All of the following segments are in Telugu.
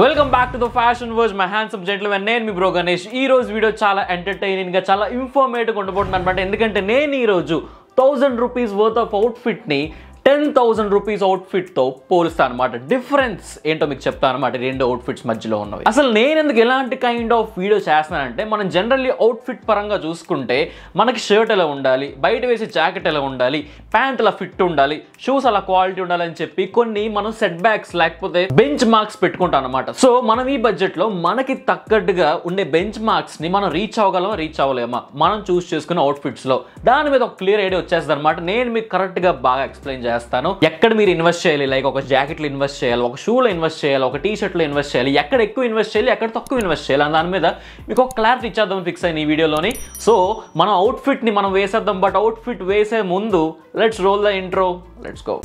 Welcome back to the fashion verge my handsome gentlemen నేను మీ బ్రో గణేష్ ఈ రోజు వీడియో చాలా గా చాలా ఇన్ఫర్మేటివ్గా ఉండబోతుంది అనమాట ఎందుకంటే నేను ఈరోజు థౌజండ్ రూపీస్ వర్త్ ఆఫ్ అవుట్ఫిట్ని టెన్ థౌసండ్ రూపీస్ అవుట్ఫిట్తో పోలుస్తాను అనమాట డిఫరెన్స్ ఏంటో మీకు చెప్తాను అనమాట రెండు అవుట్ఫిట్స్ మధ్యలో ఉన్నవి అసలు నేను ఎందుకు ఎలాంటి కైండ్ ఆఫ్ వీడియో చేస్తానంటే మనం జనరల్లీ అవుట్ఫిట్ పరంగా చూసుకుంటే మనకి షర్ట్ ఎలా ఉండాలి బయట వేసే జాకెట్ ఎలా ఉండాలి ప్యాంట్ అలా ఫిట్ ఉండాలి షూస్ అలా క్వాలిటీ ఉండాలని చెప్పి కొన్ని మనం సెట్ బ్యాక్స్ లేకపోతే బెంచ్ మార్క్స్ పెట్టుకుంటాం అనమాట సో మనం ఈ బడ్జెట్లో మనకి తగ్గట్టుగా ఉండే బెంచ్ మార్క్స్ని మనం రీచ్ అవ్వగలమా రీచ్ అవ్వలేమా మనం చూస్ చేసుకున్న అవుట్ఫిట్స్లో దాని మీద ఒక క్లియర్ ఐడియా వచ్చేస్తుంది అనమాట నేను మీకు కరెక్ట్గా బాగా ఎక్స్ప్లెయిన్ చేస్తాను చేస్తాను ఎక్కడ మీరు ఇన్వెస్ట్ చేయాలి లైక్ ఒక జాకెట్లు ఇన్వెస్ట్ చేయాలి ఒక షూలో ఇన్వెస్ట్ చేయాలి ఒక టీ షర్ట్లో ఇన్వెస్ట్ చేయాలి ఎక్కడ ఎక్కువ ఇన్వెస్ట్ చేయాలి ఎక్కడ తక్కువ ఇన్వెస్ట్ చేయాలి దాని మీద మీకు ఒక క్లారిటీ ఇచ్చేద్దాం ఫిక్స్ అయింది ఈ వీడియోలోని సో మనం అవుట్ఫిట్ని మనం వేసేద్దాం బట్ అవుట్ఫిట్ వేసే ముందు let's roll the intro let's go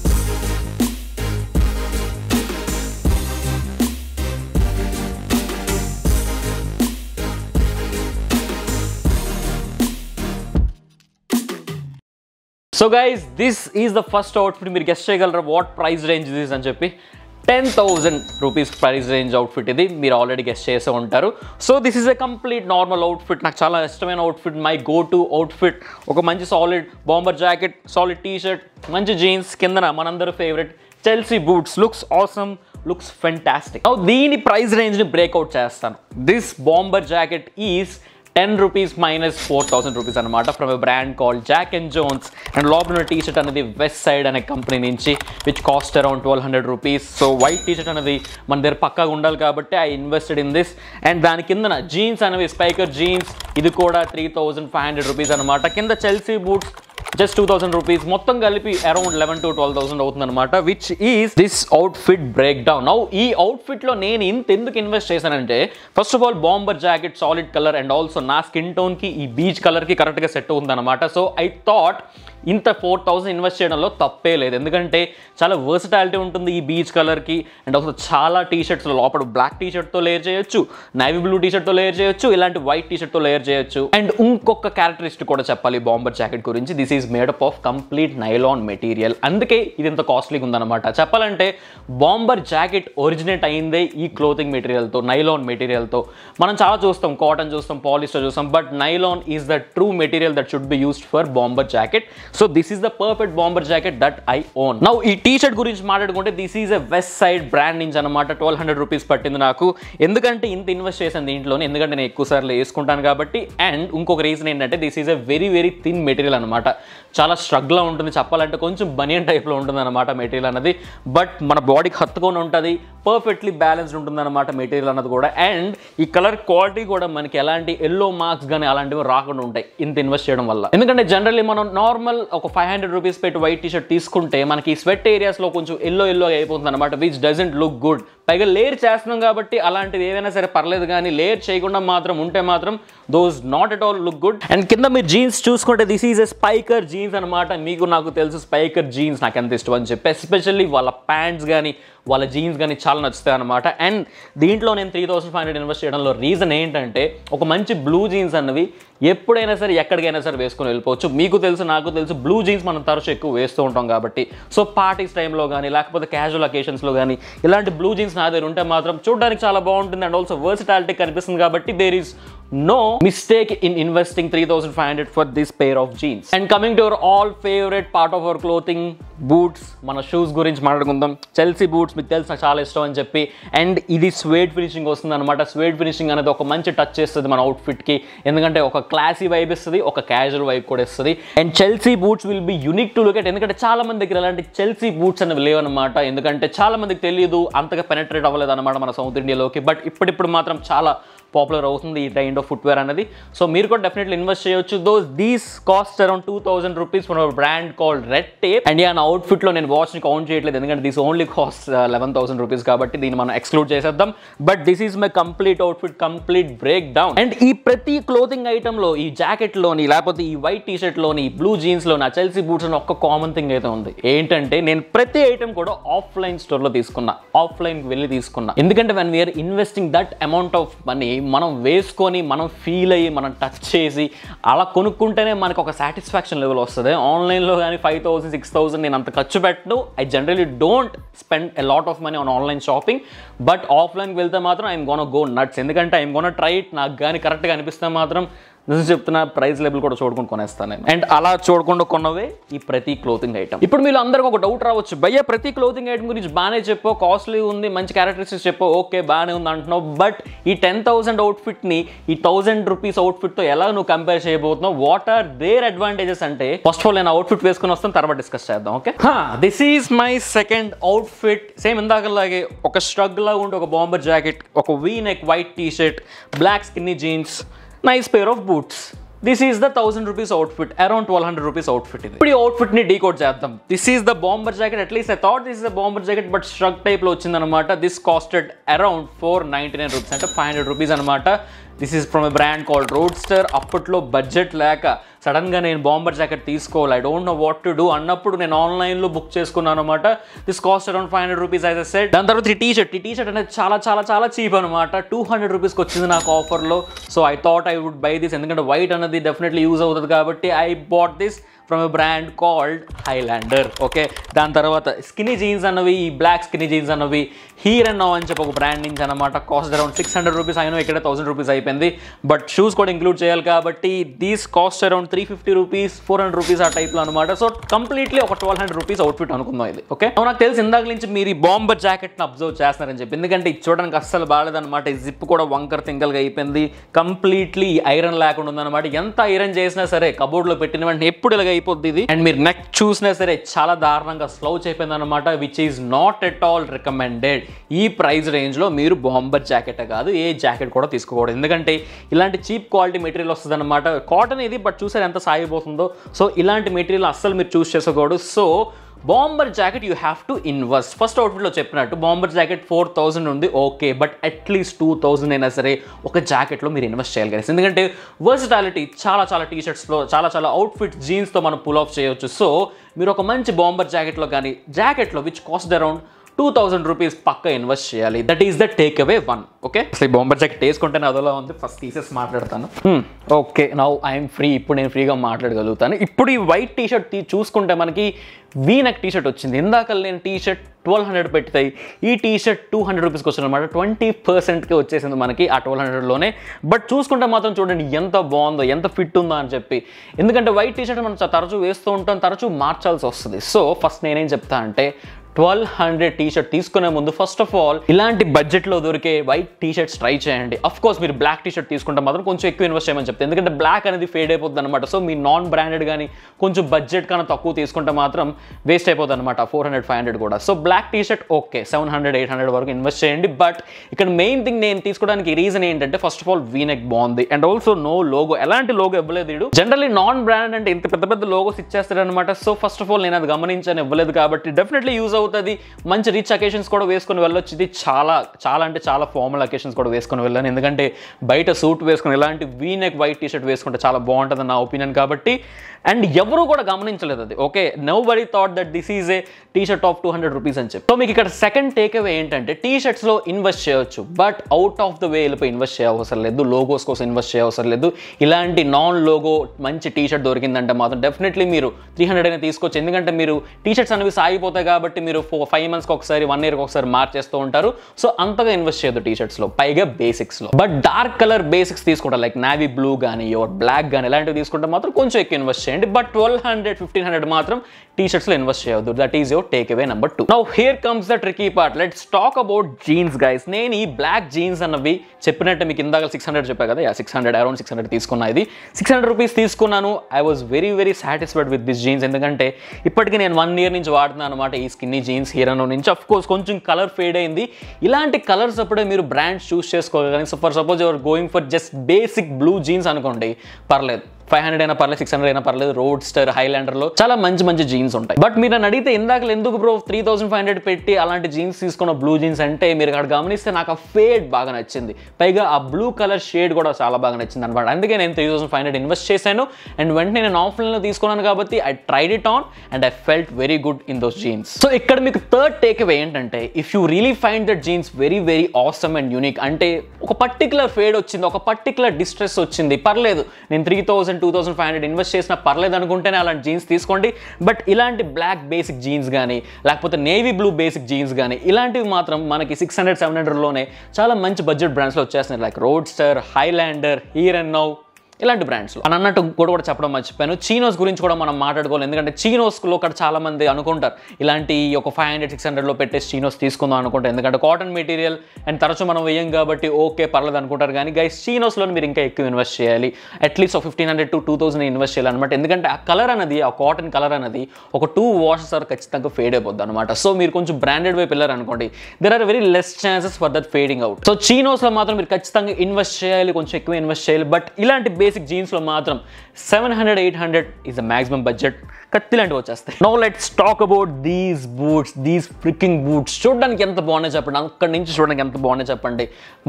so guys this is the first outfit మీరు గెస్ట్ చేయగలరు వాట్ ప్రైస్ రేంజ్ దిస్ అని చెప్పి ten thousand rupees price range outfit ఇది మీరు ఆల్రెడీ గెస్ట్ చేసే ఉంటారు so this is a complete normal outfit నాకు చాలా ఇష్టమైన outfit my go to outfit ఒక మంచి solid bomber jacket solid T shirt మంచి జీన్స్ కిందన మనందరూ favourite Chelsea boots looks awesome looks fantastic దీని ప్రైస్ రేంజ్ని బ్రేక్అవుట్ చేస్తాను this bomber jacket is ten rupees minus four thousand rupees అనమాట from a brand call Jack and Jones and లోపల ఉన్న టీ షర్ట్ అనేది వెస్ట్ సైడ్ అనే కంపెనీ నుంచి which cost around twelve hundred rupees so white T shirt అనేది మన దగ్గర పక్కగా ఉండాలి కాబట్టి I invested in this and దాని కిందన జీన్స్ అనేవి స్పైకర్ జీన్స్ ఇది కూడా three thousand five hundred rupees అనమాట కింద Chelsea boots just two thousand rupees మొత్తం కలిపి around eleven to twelve thousand అవుతుందన్నమాట which is this outfit breakdown now ఈ అవుట్ ఫిట్ లో నేను ఇంత ఎందుకు ఇన్వెస్ట్ చేశానంటే first of all bomber jacket solid colour and also నా స్కిన్ టోన్ కి ఈ బీచ్ కలర్ కి కరెక్ట్ గా సెట్ అనమాట సో ఐ థాట్ ఇంత ఫోర్ థౌజండ్ ఇన్వెస్ట్ చేయడంలో తప్పే లేదు ఎందుకంటే చాలా వర్సిటాలిటీ ఉంటుంది ఈ బీచ్ కలర్కి అండ్ ఒక చాలా టీ షర్ట్స్ లోపల బ్లాక్ టీ షర్ట్తో లేయర్ చేయొచ్చు నైవీ బ్లూ టీ షర్ట్తో లేయర్ చేయొచ్చు ఇలాంటి వైట్ టీ షర్ట్తో లేయర్ చేయొచ్చు అండ్ ఇంకొక క్యారెక్టరిస్ట్ కూడా చెప్పాలి బాంబర్ జాకెట్ గురించి this is made up of complete nylon material అందుకే ఇది ఇంత కాస్ట్లీగా ఉందన్నమాట చెప్పాలంటే బాంబర్ జాకెట్ ఒరిజినేట్ అయిందే ఈ క్లోతింగ్ మెటీరియల్తో నైలాన్ మెటీరియల్తో మనం చాలా చూస్తాం కాటన్ చూస్తాం పాలిస్టర్ చూస్తాం but nylon is the true material that should be used for bomber jacket so this is the perfect bomber jacket that I own now ఈ టీ షర్ట్ గురించి మాట్లాడుకుంటే this is a Westside brand నుంచి అనమాట ట్వెల్వ్ హండ్రెడ్ రూపీస్ పట్టింది నాకు ఎందుకంటే ఇంత ఇన్వెస్ట్ చేసిన దీంట్లోనే ఎందుకంటే నేను ఎక్కువ సార్లు వేసుకుంటాను కాబట్టి అండ్ ఇంకొక రీజన్ ఏంటంటే this is a very very thin material అనమాట చాలా స్ట్రగ్లా ఉంటుంది చెప్పాలంటే కొంచెం బనియన్ టైప్లో ఉంటుంది అనమాట మెటీరియల్ అన్నది బట్ మన బాడీకి హత్తుకొని ఉంటుంది పర్ఫెక్ట్లీ బ్యాలెన్స్డ్ అనమాట మెటీరియల్ అన్నది కూడా అండ్ ఈ కలర్ క్వాలిటీ కూడా మనకి ఎలాంటి ఎల్లో మార్క్స్ కానీ అలాంటివి రాకుండా ఉంటాయి ఇంత ఇన్వెస్ట్ చేయడం వల్ల ఎందుకంటే జనరల్లీ మనం నార్మల్ టోటల్ ఒక ఫైవ్ హండ్రెడ్ రూపీస్ పెట్టి వైట్ టీషర్ట్ తీసుకుంటే మనకి స్వెట్ ఏరియాస్లో కొంచెం ఎల్లో ఎల్లో అయిపోతుంది అనమాట విచ్ డజంట్ లుక్ గుడ్ పైగా లేర్ చేస్తున్నాం కాబట్టి అలాంటిది ఏదైనా సరే పర్లేదు కానీ లేర్ చేయకుండా మాత్రం ఉంటే మాత్రం those not at all look good and కింద మీరు జీన్స్ చూసుకుంటే this is a Spykar jeans అనమాట మీకు నాకు తెలుసు స్పైకర్ జీన్స్ నాకు ఎంత ఇష్టం అని చెప్పి ఎస్పెషల్లీ వాళ్ళ ప్యాంట్స్ కానీ వాళ్ళ జీన్స్ కానీ చాలా నచ్చుతాయి అనమాట అండ్ దీంట్లో నేను three thousand five hundred invest చేయడంలో రీజన్ ఏంటంటే ఒక మంచి బ్లూ జీన్స్ అన్నవి ఎప్పుడైనా సరే ఎక్కడికైనా సరే వేసుకొని వెళ్ళిపోవచ్చు మీకు తెలుసు నాకు తెలుసు బ్లూ జీన్స్ మనం తరచు ఎక్కువ వేస్తూ ఉంటాం కాబట్టి సో పార్టీస్ టైంలో కానీ లేకపోతే క్యాజువల్ అకేషన్స్లో కానీ ఇలాంటి బ్లూ జీన్స్ ఆప్షన్స్ ఉంటే మాత్రం చూడడానికి చాలా బాగుంటుంది అండ్ ఆల్సో వర్సిటాలిటీ కనిపిస్తుంది కాబట్టి there is no mistake in investing three thousand five hundred for this pair of jeans and coming to our all favourite part of our clothing boots మన షూస్ గురించి మాట్లాడుకుందాం చెల్సీ బూట్స్ మీకు తెలిసిన చాలా ఇష్టం అని చెప్పి అండ్ ఇది స్వేట్ ఫినిషింగ్ వస్తుంది అనమాట స్వేట్ ఫినిషింగ్ అనేది ఒక మంచి టచ్ చేస్తుంది మన అవుట్ఫిట్కి ఎందుకంటే ఒక క్లాసీ వైబ్ ఇస్తుంది ఒక క్యాజువల్ వైబ్ కూడా ఇస్తుంది and Chelsea boots will be unique to look at ఎందుకంటే చాలా మంది దగ్గర ఇలాంటి చెల్సీ బూట్స్ అనేవి లేవనమాట ఎందుకంటే చాలా మందికి తెలియదు అంతగా పెనెట్ పెనట్రేట్ అవ్వలేదు అనమాట మన సౌత్ ఇండియాలోకి బట్ ఇప్పుడిప్పుడు మాత్రం చాలా పాపులర్ అవుతుంది ఈ కైండ్ ఆఫ్ ఫుట్వేర్ అనేది సో మీరు కూడా డెఫినెట్లీ ఇన్వెస్ట్ చేయొచ్చు those these cost around two thousand rupees for brand called Red Tape and ఆ అవుట్ఫిట్లో నేను వాచ్ని కౌంట్ చేయట్లేదు ఎందుకంటే this only cost eleven thousand rupees కాబట్టి దీన్ని మనం ఎక్స్క్లూడ్ చేసేద్దాం but this is my complete outfit complete breakdown and ఈ ప్రతి క్లోతింగ్ లో ఈ జాకెట్లోని లేకపోతే ఈ వైట్ టీషర్ట్ లోని బ్లూ జీన్స్లోని ఆ చెల్సీ బూట్స్ అని ఒక్క కామన్ థింగ్ అయితే ఉంది ఏంటంటే నేను ప్రతి ఐటెం కూడా ఆఫ్లైన్ స్టోర్లో తీసుకున్నా ఆఫ్లైన్కి వెళ్ళి తీసుకున్నా ఎందుకంటే when we're investing that amount of money మనం వేసుకొని మనం ఫీల్ అయ్యి మనం టచ్ చేసి అలా కొనుక్కుంటేనే మనకు ఒక సాటిస్ఫాక్షన్ లెవెల్ వస్తుంది ఆన్లైన్లో కానీ ఫైవ్ థౌసండ్ సిక్స్ థౌసండ్ నేను అంత ఖర్చు పెట్టను I generally don't spend a lot of money on online shopping but ఆఫ్లైన్కి వెళ్తే మాత్రం ఐఎమ్ గోన్ గో నట్స్ ఎందుకంటే ఐఎమ్ గోన్ ట్రై ఇట్ నాకు కానీ కరెక్ట్గా అనిపిస్తే మాత్రం నిజం చెప్తున్నా ప్రైస్ లెవెల్ కూడా చూడకుండా కొనేస్తాను నేను అండ్ అలా చూడకుండా కొన్నవే ఈ ప్రతి క్లోతింగ్ ఐటమ్ ఇప్పుడు మీరు అందరికీ ఒక డౌట్ రావచ్చు భయ్య ప్రతి క్లోతింగ్ ఐటమ్ గురించి బాగానే చెప్పో కాస్ట్లీ ఉంది మంచి క్యారెక్టరిస్టిక్స్ చెప్పో ఓకే బాగానే ఉంది అంటున్నావు బట్ ఈ టెన్ థౌసండ్ అవుట్ఫిట్ని ఈ థౌసండ్ రూపీస్ అవుట్ఫిట్తో ఎలా నువ్వు కంపేర్ చేయబోతున్నావు వాట్ ఆర్ దేర్ అడ్వాంటేజెస్ అంటే ఫస్ట్ ఆఫ్ ఆల్ నేను అవుట్ఫిట్ వేసుకుని వస్తాను తర్వాత డిస్కస్ చేద్దాం okay this is my second outfit same ఇందాకలాగే ఒక స్ట్రగ్లా ఉండే ఒక బాంబర్ జాకెట్ ఒక V neck white T-shirt black skinny jeans nice pair of boots. This is the 1000 rupees outfit, around 1200 rupees outfit. Pretty outfit ni decode This is the bomber jacket, at least I thought this is a bomber jacket, but shrug type lo This costed around 499 rupees and 500 rupees anamata. This is from a brand called Roadster అప్పట్లో బడ్జెట్ లేక సడన్గా నేను బాంబర్ జాకెట్ తీసుకోవాలి I don't know what to do అన్నప్పుడు నేను ఆన్లైన్లో బుక్ చేసుకున్నాను అనమాట this cost around five hundred rupees అయితే సెట్ దాని తర్వాత ఈ టీ షర్ట్ ఈ టీ షర్ట్ అనేది చాలా చాలా చాలా చీప్ అనమాట టూ హండ్రెడ్ రూపీస్కి వచ్చింది నాకు ఆఫర్లో so I thought I would buy this ఎందుకంటే వైట్ అనేది డెఫినెట్లీ యూజ్ అవుతుంది కాబట్టి I bought this from a brand called Highlander okay దాని తర్వాత స్కినీ జీన్స్ అన్నవి ఈ బ్లాక్ స్కినీ జీన్స్ అన్నవి హీర్ అండ్ నో అని చెప్పి ఒక బ్రాండ్ నుంచి అనమాట cost around six hundred rupees అయినా ఇక్కడ థౌసండ్ రూపీస్ అయిపోయింది బట్ షూస్ కూడా ఇంక్లూడ్ చేయాలి కాబట్టి these cost around three fifty rupees four hundred rupees ఆ టైప్లో అనమాట సో కంప్లీట్లీ ఒక ట్వెల్వ్ హండ్రెడ్ రూపీస్ అవుట్ఫిట్ అనుకుందాం ఇది ఓకే నాకు తెలిసి ఇందాక నుంచి మీరు ఈ బాంబర్ జాకెట్ని అబ్జర్వ్ చేస్తున్నారని చెప్పి ఎందుకంటే ఇది చూడడానికి అస్సలు బాగాలేదనమాట ఈ జిప్ కూడా వంకర్ తింగల్గా అయిపోయింది కంప్లీట్లీ ఐరన్ లేకుండా ఉందన్నమాట ఎంత ఐరన్ చేసినా సరే కబోర్డ్లో పెట్టిన వెంటనే ఎప్పుడు ఇలాగ అయిపోద్ది ఇది అండ్ మీరు నెక్స్ట్ చూసినా సరే చాలా దారుణంగా స్లౌచ్ అయిపోయింది అనమాట which is not at all recommended ఈ ప్రైస్ రేంజ్లో మీరు బాంబర్ జాకెట్ కాదు ఏ జాకెట్ కూడా తీసుకోకూడదు ఎందుకంటే ఇలాంటి చీప్ క్వాలిటీ మెటీరియల్ వస్తుంది అనమాట కాటన్ ఇది బట్ చూసారు ఎంత సాగిపోతుందో సో ఇలాంటి మెటీరియల్ అస్సలు మీరు చూస్ చేసుకోడు so bomber jacket you have to invest first అవుట్ఫిట్లో చెప్పినట్టు బాంబర్ జాకెట్ ఫోర్ థౌసండ్ ఉంది okay but at least two thousand అయినా సరే ఒక జాకెట్లో మీరు ఇన్వెస్ట్ చేయాలి కదా ఎందుకంటే వర్సిటాలిటీ చాలా చాలా టీషర్ట్స్లో చాలా చాలా అవుట్ఫిట్ జీన్స్తో మనం పుల్ ఆఫ్ చేయవచ్చు సో మీరు ఒక మంచి బాంబర్ జాకెట్లో కానీ జాకెట్లో which cost around two thousand rupees పక్క ఇన్వెస్ట్ చేయాలి that is the takeaway one okay అసలు బొంబర్ చెక్ నేను అదోలా ఉంది ఫస్ట్ తీసేసి మాట్లాడతాను ఓకే నౌ ఐఎమ్ ఫ్రీ ఇప్పుడు నేను ఫ్రీగా మాట్లాడగలుగుతాను ఇప్పుడు ఈ వైట్ టీషర్ట్ చూసుకుంటే మనకి వీ నెక్ టీషర్ట్ వచ్చింది ఇందాక నేను టీషర్ట్ ట్వెల్వ్ హండ్రెడ్ పెట్టుతాయి ఈ టీషర్ట్ టూ హండ్రెడ్ రూపీస్కి వచ్చింది అనమాట ట్వంటీ పర్సెంట్కి వచ్చేసింది మనకి ఆ ట్వెల్వ్ హండ్రెడ్లోనే బట్ చూసుకుంటే మాత్రం చూడండి ఎంత బాగుందో ఎంత ఫిట్ ఉందో అని చెప్పి ఎందుకంటే వైట్ టీషర్ట్ మనం తరచూ వేస్తూ ఉంటాం తరచూ మార్చాల్సి వస్తుంది సో ఫస్ట్ నేనేం చెప్తా అంటే ట్వెల్వ్ హండ్రెడ్ టీ షర్ట్ తీసుకునే ముందు ఫస్ట్ ఆఫ్ ఆల్ ఇలాంటి బడ్జెట్లో దొరికే వైట్ టీ షర్ట్స్ ట్రై చేయండి అఫ్ కోర్స్ మీరు బ్లాక్ టీ షర్ట్ తీసుకుంటే మాత్రం కొంచెం ఎక్కువ ఇన్వెస్ట్ చేయమని చెప్తే ఎందుకంటే బ్లాక్ అనేది ఫేడ్ అయిపోతుంది అనమాట సో మీ నాన్ బ్రాండెడ్ కానీ కొంచెం బడ్జెట్ కన్నా తక్కువ తీసుకుంటే మాత్రం వేస్ట్ అయిపోతుంది అనమాట ఫోర్ హండ్రెడ్ ఫైవ్ హండ్రెడ్ కూడా so black T-shirt okay seven hundred eight hundred వరకు ఇన్వెస్ట్ చేయండి బట్ ఇక్కడ మెయిన్ థింగ్ నేను తీసుకోవడానికి రీజన్ ఏంటంటే ఫస్ట్ ఆఫ్ ఆల్ వీనెక్ బాగుంది అండ్ ఆల్సో నో లోగో ఎలాంటి లోగో ఇవ్వలేదు ఇడు జనరలీ నాన్ బ్రాండ్ అంటే ఇంత పెద్ద పెద్ద లోగోస్ ఇచ్చేస్తారనమాట సో ఫస్ట్ ఆఫ్ ఆల్ నేను అది గమనించాను ఇవ్వలేదు కాబట్టి డెఫినెట్లీ యూజ్ అవుతుంది అవుతుంది మంచి రిచ్ అకేషన్స్ కూడా వేసుకొని వెళ్ళొచ్చు ఇది చాలా చాలా అంటే చాలా ఫార్మల్ అకేషన్స్ కూడా వేసుకొని వెళ్ళాను ఎందుకంటే బయట సూట్ వేసుకుని ఇలాంటి వీనెక్ వైట్ టీషర్ట్ వేసుకుంటే చాలా బాగుంటుంది నా ఒపీనియన్ కాబట్టి అండ్ ఎవరు కూడా గమనించలేదు అది okay now buddy thought that this is a T-shirt of two hundred rupees అని చెప్పి సో మీకు ఇక్కడ సెకండ్ టేక్ అవే ఏంటంటే టీ ఇన్వెస్ట్ చేయొచ్చు but out of the way వెళ్ళిపోయి ఇన్వెస్ట్ చేయవసరం లేదు లోగోస్ కోసం ఇన్వెస్ట్ చేయవసరం లేదు ఇలాంటి నాన్ లోగో మంచి టీ షర్ట్ దొరికిందంటే మాత్రం డెఫినెట్లీ మీరు త్రీ హండ్రెడ్ అయినా తీసుకోవచ్చు ఎందుకంటే మీరు టీషర్ట్స్ అనేవి సాగిపోతాయి కాబట్టి మీరు మీరు ఫో ఫైవ్ మంత్స్కి ఒకసారి వన్ ఇయర్కి ఒకసారి మార్చేస్తూ ఉంటారు సో అంతగా ఇన్వెస్ట్ చేయదు టీషర్ట్స్లో పైగా బేసిక్స్లో బట్ డార్క్ కలర్ బేసిక్స్ తీసుకుంటారు లైక్ నావీ బ్లూ కానీ ఓ బ్లాక్ కానీ ఇలాంటివి తీసుకుంటే మాత్రం కొంచెం ఎక్కువ ఇన్వెస్ట్ చేయండి but twelve hundred fifteen hundred మాత్రం టీ ఇన్వెస్ట్ చేయొద్దు that is your takeaway number two now here comes the tricky part let's talk about jeans guys నేను ఈ బ్లాక్ జీన్స్ అన్నవి చెప్పినట్టు మీకు ఇందాక సిక్స్ హండ్రెడ్ చెప్పా కదా six hundred around six hundred తీసుకున్నా ఇది సిక్స్ హండ్రెడ్ రూపీస్ తీసుకున్నాను I was very very satisfied with this jeans ఎందుకంటే ఇప్పటికీ నేను వన్ ఇయర్ నుంచి వాడుతున్నాను అనమాట ఈ స్కిన్ బన్నీ జీన్స్ హీరో నుంచి అఫ్ కోర్స్ కొంచెం కలర్ ఫేడ్ అయింది ఇలాంటి కలర్స్ అప్పుడే మీరు బ్రాండ్ చూస్ చేసుకోగలిగాని కానీ for suppose you're going for just basic blue jeans అనుకోండి పర్లేదు ఫైవ్ హండ్రెడ్ అయినా పర్లేదు సిక్స్ హండ్రెడ్ అయినా పర్లేదు రోడ్ స్టర్ హైలాండర్లో చాలా మంచి మంచి జీన్స్ ఉంటాయి బట్ మీరు నన్ను అడిగితే ఇందాక ఎందుకు bro three thousand five hundred పెట్టి అలాంటి జీన్స్ తీసుకున్న బ్లూ జీన్స్ అంటే మీరు అక్కడ గమనిస్తే నాకు ఆ ఫేడ్ బాగా నచ్చింది పైగా ఆ బ్లూ కలర్ షేడ్ కూడా చాలా బాగా నచ్చింది అనమాట అందుకే నేను three thousand five hundred invest చేశాను అండ్ వెంటనే నేను ఆఫ్లైన్లో తీసుకున్నాను కాబట్టి I tried it on and I felt very good in those jeans so ఇక్కడ మీకు థర్డ్ టేక్ అవే ఏంటంటే if you really find that jeans very very awesome and unique అంటే ఒక పర్టికులర్ ఫేడ్ వచ్చింది ఒక పర్టికులర్ డిస్ట్రెస్ వచ్చింది పర్లేదు నేను three thousand thousand two thousand five hundred invest చేసినా పర్లేదు అనుకుంటేనే అలాంటి జీన్స్ తీసుకోండి బట్ ఇలాంటి బ్లాక్ బేసిక్ జీన్స్ కానీ లేకపోతే నేవీ బ్లూ బేసిక్ జీన్స్ కానీ ఇలాంటివి మాత్రం మనకి సిక్స్ హండ్రెడ్ సెవెన్ హండ్రెడ్లోనే చాలా మంచి బడ్జెట్ బ్రాండ్స్లో వచ్చేస్తున్నాయి like Roadster Highlander Here and Now ఇలాంటి బ్రాండ్స్లో అని అన్నట్టు కూడా కూడా చెప్పడం మర్చిపోయాను చీనోస్ గురించి కూడా మనం మాట్లాడుకోవాలి ఎందుకంటే చీనోస్లో కూడా చాలామంది అనుకుంటారు ఇలాంటి ఒక ఫైవ్ హండ్రెడ్ సిక్స్ హండ్రెడ్లో పెట్టేసి చీనోస్ తీసుకుందాం అనుకుంటారు ఎందుకంటే కాటన్ మెటీరియల్ అండ్ తరచు మనం వేయం కాబట్టి ఓకే పర్లేదు అనుకుంటారు కానీ గైస్ చీనోస్లో మీరు ఇంకా ఎక్కువ ఇన్వెస్ట్ చేయాలి అట్లీస్ట్ ఒక fifteen hundred to two thousand invest చేయాలన్నమాట ఎందుకంటే ఆ కలర్ అనేది ఆ కాటన్ కలర్ అనేది ఒక టూ వాషెస్ ఆర్ ఖచ్చితంగా ఫేడ్ అయిపోద్ది అనమాట సో మీరు కొంచెం బ్రాండెడ్ వైపు వెళ్ళారనుకోండి there are very less chances for that fading out so చీనోస్లో మాత్రం మీరు ఖచ్చితంగా ఇన్వెస్ట్ చేయాలి కొంచెం ఎక్కువ ఇన్వెస్ట్ చేయాలి బట్ ఇలాంటి బేసిక్ జీన్స్లో మాత్రం seven hundred eight hundred is the maximum budget కత్తిలాంటివి వచ్చేస్తాయి no let's talk about these boots these fricking boots చూడడానికి ఎంత బాగున్నాయి చెప్పండి అక్కడి నుంచి చూడడానికి ఎంత బాగున్నాయి చెప్పండి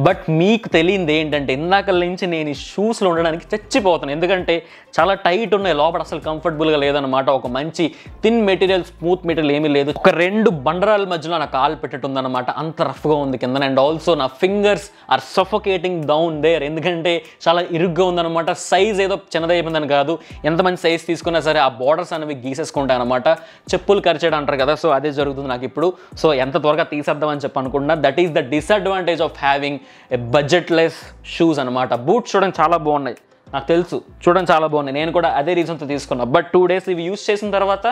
బట్ మీకు తెలియంది ఏంటంటే ఇందాక నుంచి నేను ఈ షూస్లో ఉండడానికి చచ్చిపోతాను ఎందుకంటే చాలా టైట్ ఉన్నాయి లోపల అసలు కంఫర్టబుల్గా లేదనమాట ఒక మంచి థిన్ మెటీరియల్ స్మూత్ మెటీరియల్ ఏమీ లేదు ఒక రెండు బండరాల మధ్యలో నా కాలు పెట్టేటుందన్నమాట అంత రఫ్గా ఉంది కింద అండ్ ఆల్సో నా fingers are suffocating down there ఎందుకంటే చాలా ఇరుగ్గా ఉందన్నమాట అనమాట సైజ్ ఏదో చిన్నదైపోయిందని కాదు ఎంత మంచి సైజ్ తీసుకున్నా సరే ఆ బార్డర్స్ అనేవి గీసేసుకుంటాయి అనమాట చెప్పులు ఖర్చేడు అంటారు కదా సో అదే జరుగుతుంది నాకు ఇప్పుడు సో ఎంత త్వరగా తీసేద్దామని చెప్పి అనుకుంటున్నా that is the disadvantage of having a budgetless shoes అనమాట బూట్స్ చూడడం చాలా బాగున్నాయి నాకు తెలుసు చూడడం చాలా బాగున్నాయి నేను కూడా అదే రీజన్తో తీసుకున్నా బట్ టూ డేస్ ఇవి యూస్ చేసిన తర్వాత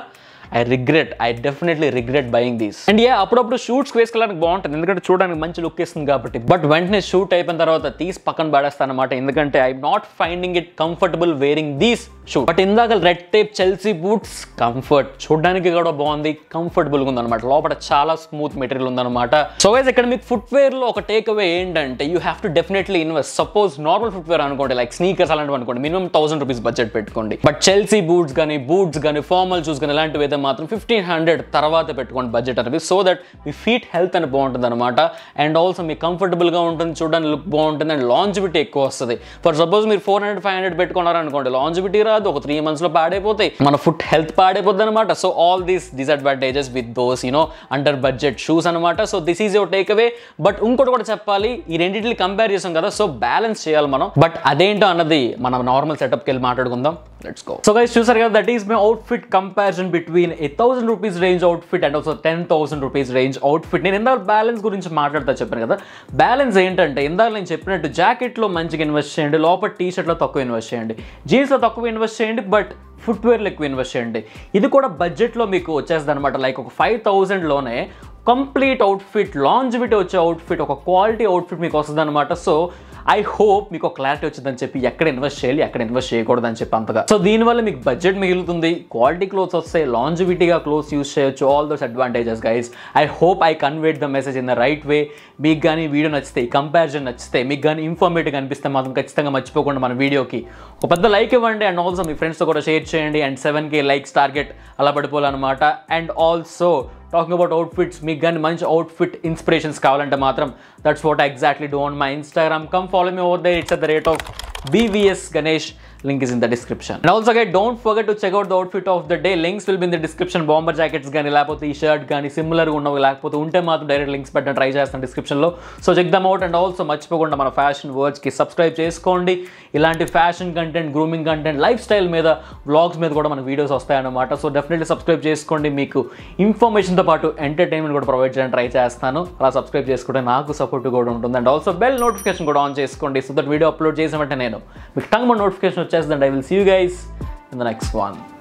I regret I definitely regret buying these and ఏ అప్పుడప్పుడు షూట్స్ వేసుకోవడానికి బాగుంటుంది ఎందుకంటే చూడడానికి మంచి లుక్ ఇస్తుంది కాబట్టి బట్ వెంటనే షూట్ అయిపోయిన తర్వాత తీసి పక్కన పడేస్తాను అనమాట ఎందుకంటే I not finding it comfortable wearing these shoe but ఇందాక Red Tape Chelsea boots comfort చూడడానికి కూడా బాగుంది కంఫర్టబుల్గా ఉందన్నమాట లోపల చాలా స్మూత్ మెటీరియల్ ఉందన్నమాట సో వైజ్ ఇక్కడ మీకు ఫుట్వేర్లో ఒక టేక్ అవే ఏంటంటే you have to definitely invest suppose normal footwear అనుకోండి లైక్ స్నీకర్స్ అలాంటివి అనుకోండి మినిమం థౌసండ్ రూపీస్ బడ్జెట్ పెట్టుకోండి బట్ చెల్సీ బూట్స్ కానీ బూట్స్ కానీ ఫార్మల్ షూస్ కానీ ఇలాంటివి అయితే మాత్రం ఫిఫ్టీన్ హండ్రెడ్ తర్వాత పెట్టుకోండి బడ్జెట్ అనేది సో దట్ మీ ఫీట్ హెల్త్ అని బాగుంటుంది అనమాట అండ్ ఆల్సో మీకు కంఫర్టబుల్గా ఉంటుంది చూడడానికి లుక్ బాగుంటుంది అండ్ లాంజిబిటీ ఎక్కువ వస్తుంది ఫర్ సపోజ్ మీరు ఫోర్ హండ్రెడ్ ఫైవ్ హండ్రెడ్ పెట్టుకున్నారనుకోండి లాంజిబిటీ కాదు ఒక త్రీ మంత్స్లో పాడైపోతాయి మన ఫుట్ హెల్త్ పాడైపోద్ది అనమాట so all these disadvantages with those you know under budget shoes అనమాట so this is your takeaway but ఇంకోటి కూడా చెప్పాలి ఈ రెండింటిని కంపేర్ చేసాం కదా సో బ్యాలెన్స్ చేయాలి మనం బట్ అదేంటో అన్నది మనం నార్మల్ సెటప్కి వెళ్ళి మాట్లాడుకుందాం లెట్స్ గో సో గైస్ చూసారు కదా that is my outfit comparison between a thousand rupees range fit and also ten thousand rupees range outfit నేను ఇందాక బ్యాలెన్స్ గురించి మాట్లాడతా చెప్పాను కదా బ్యాలెన్స్ ఏంటంటే ఇందాక నేను చెప్పినట్టు జాకెట్లో మంచిగా ఇన్వెస్ట్ చేయండి లోపల టీ షర్ట్లో తక్కువ ఇన్వెస్ట్ చేయండి జీన్స్లో తక్కువ ఇన్వెస్ట్ ఇన్వెస్ట్ చేయండి బట్ ఫుట్వేర్లు ఎక్కువ ఇన్వెస్ట్ చేయండి ఇది కూడా బడ్జెట్లో మీకు వచ్చేస్తుంది అనమాట లైక్ ఒక ఫైవ్ థౌజండ్లోనే కంప్లీట్ అవుట్ఫిట్ విటీ వచ్చే అవుట్ఫిట్ ఒక క్వాలిటీ అవుట్ఫిట్ మీకు వస్తుంది అనమాట సో ఐ హోప్ మీకు క్లారిటీ వచ్చిందని చెప్పి ఎక్కడ ఇన్వెస్ట్ చేయాలి ఎక్కడ ఇన్వెస్ట్ చేయకూడదు అని చెప్పి అంతగా సో దీనివల్ల మీకు బడ్జెట్ మిగులుతుంది క్వాలిటీ క్లోత్స్ వస్తే లాంజివిటీగా క్లోత్స్ యూస్ చేయొచ్చు all those advantages guys I hope I conveyed the message in the right way మీకు కానీ వీడియో నచ్చితే కంపారిజన్ నచ్చితే మీకు కానీ ఇన్ఫర్మేటివ్ అనిపిస్తే మాత్రం ఖచ్చితంగా మర్చిపోకుండా మన వీడియోకి ఒక పెద్ద లైక్ ఇవ్వండి అండ్ ఆల్సో మీ ఫ్రెండ్స్తో కూడా షేర్ చేయండి and seven K likes target అలా పడిపోవాలన్నమాట and also talking about outfits మీకు కానీ మంచి అవుట్ఫిట్ ఇన్స్పిరేషన్స్ కావాలంటే మాత్రం that's what I exactly do on my Instagram come follow me over the it's at the rate of BVS Ganesh link is in the description. And also guys, don't forget to check out the outfit of the day. Links will be in the description. Bomber jackets కానీ లేకపోతే ఈ షర్ట్ కానీ సిమిలర్ ఉన్నవి లేకపోతే ఉంటే మాత్రం డైరెక్ట్ లింక్స్ పెట్టడం ట్రై చేస్తాను డిస్క్రిప్షన్లో so check them out and also మర్చిపోకుండా మన ఫ్యాషన్ వర్డ్స్కి సబ్స్క్రైబ్ చేసుకోండి ఇలాంటి fashion content grooming content lifestyle మీద వ్లాగ్స్ మీద కూడా మనకు వీడియోస్ వస్తాయన్నమాట సో డెఫినెట్లీ సబ్స్క్రైబ్ చేసుకోండి మీకు ఇన్ఫర్మేషన్తో పాటు ఎంటర్టైన్మెంట్ కూడా ప్రొవైడ్ చేయడానికి ట్రై చేస్తాను అలా సబ్స్క్రైబ్ చేసుకుంటే నాకు సపోర్ట్ కూడా ఉంటుంది అండ్ ఆల్సో బెల్ నోటిఫికేషన్ కూడా ఆన్ చేసుకోండి సో దట్ వీడియో అప్లోడ్ చేసిన వెంటనే నేను know. Become a notification to chest and I will see you guys in the next one.